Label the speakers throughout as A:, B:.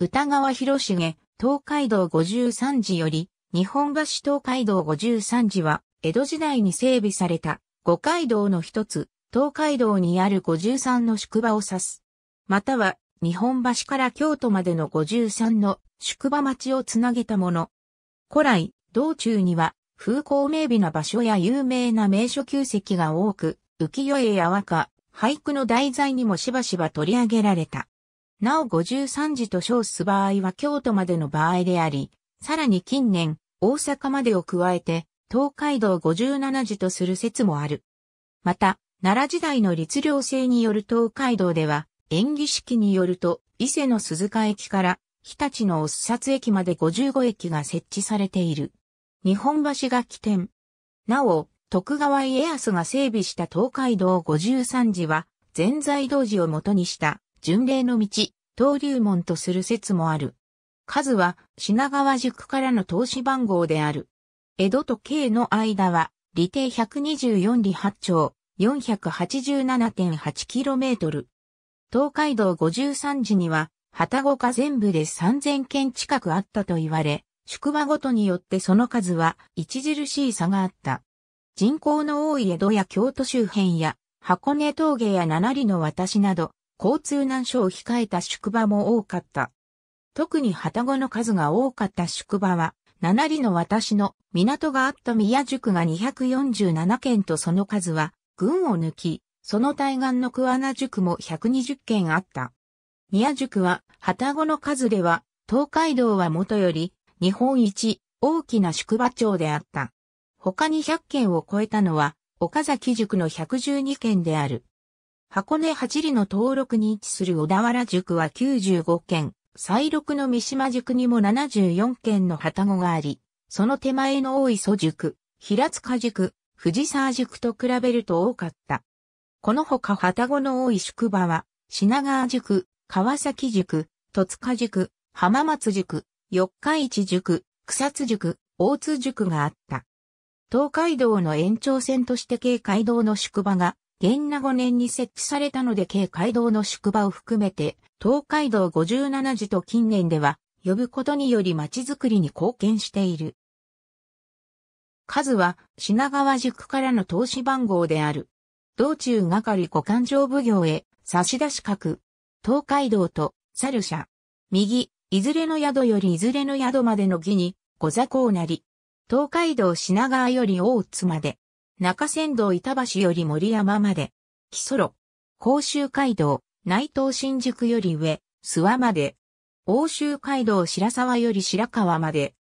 A: 歌川広重、東海道五十三寺より、日本橋東海道五十三寺は、江戸時代に整備された、五街道の一つ、東海道にある五十三の宿場を指す。または、日本橋から京都までの五十三の宿場町をつなげたもの。古来、道中には、風光明媚な場所や有名な名所旧跡が多く、浮世絵や和歌、俳句の題材にもしばしば取り上げられた。なお53時と称す場合は京都までの場合であり、さらに近年、大阪までを加えて、東海道57時とする説もある。また、奈良時代の律令制による東海道では、演技式によると、伊勢の鈴鹿駅から日立の押札駅まで55駅が設置されている。日本橋が起点。なお、徳川家康が整備した東海道53時は、全財道寺を元にした巡礼の道、登竜門とする説もある。数は品川宿からの投資番号である。江戸と京の間は、理定124里8丁、487.8km。東海道53時には、旗ごか全部で3000件近くあったと言われ、宿場ごとによってその数は著しい差があった。人口の多い江戸や京都周辺や、箱根峠や七里の私など、交通難所を控えた宿場も多かった。特に旗子の数が多かった宿場は、七里の私の港があった宮宿が247件とその数は、群を抜き、その対岸の桑名宿も120件あった。宮宿は、旗子の数では、東海道はもとより、日本一大きな宿場町であった。他に100件を超えたのは、岡崎塾の112件である。箱根八里の登録に位置する小田原塾は95件、再録の三島塾にも74件の旗子があり、その手前の大磯塾、平塚塾、藤沢塾と比べると多かった。このほか旗子の多い宿場は、品川塾、川崎塾、戸塚塾、浜松塾、四日市塾、草津塾、大津塾があった。東海道の延長線として京海道の宿場が元那5年に設置されたので軽街道の宿場を含めて、東海道57時と近年では、呼ぶことにより街づくりに貢献している。数は品川宿からの投資番号である。道中係五勘定奉行へ差し出し角。東海道と猿社。右、いずれの宿よりいずれの宿までの儀に、御座高なり。東海道品川より大津まで。中山道板橋より森山まで、木曽路、甲州街道、内藤新宿より上、諏訪まで、欧州街道白沢より白川まで、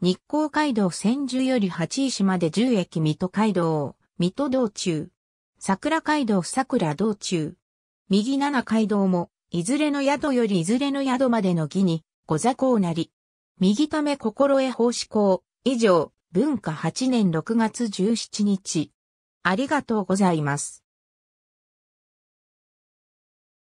A: 日光街道千住より八石まで10駅水戸街道、水戸道中、桜街道桜道中、右七街道も、いずれの宿よりいずれの宿までの儀に、ご座高なり、右ため心得奉仕校、以上。文化8年6月17日。ありがとうございます。